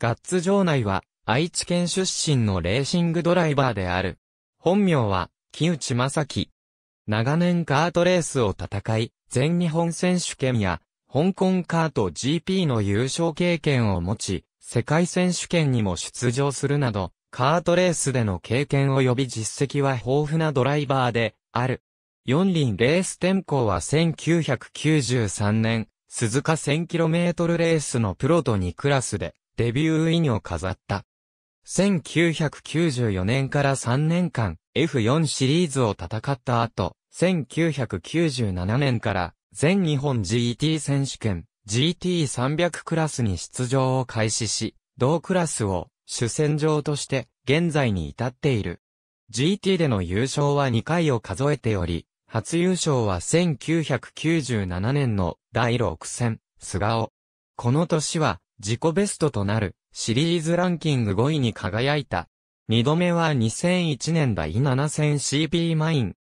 ガッツ城内は、愛知県出身のレーシングドライバーである。本名は、木内正樹。長年カートレースを戦い、全日本選手権や、香港カート GP の優勝経験を持ち、世界選手権にも出場するなど、カートレースでの経験及び実績は豊富なドライバーで、ある。四輪レース転向は1993年、鈴鹿 1000km レースのプロと2クラスで、デビューインを飾った。1994年から3年間、F4 シリーズを戦った後、1997年から全日本 GT 選手権 GT300 クラスに出場を開始し、同クラスを主戦場として現在に至っている。GT での優勝は2回を数えており、初優勝は1997年の第6戦、菅尾。この年は自己ベストとなるシリーズランキング5位に輝いた。2度目は2001年第 7000CP マイン。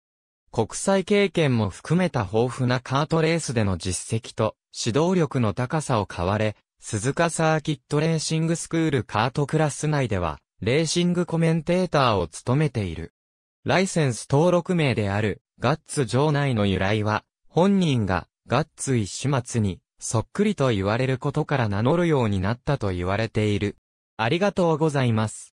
国際経験も含めた豊富なカートレースでの実績と指導力の高さを買われ、鈴鹿サーキットレーシングスクールカートクラス内では、レーシングコメンテーターを務めている。ライセンス登録名である、ガッツ場内の由来は、本人が、ガッツ一始末に、そっくりと言われることから名乗るようになったと言われている。ありがとうございます。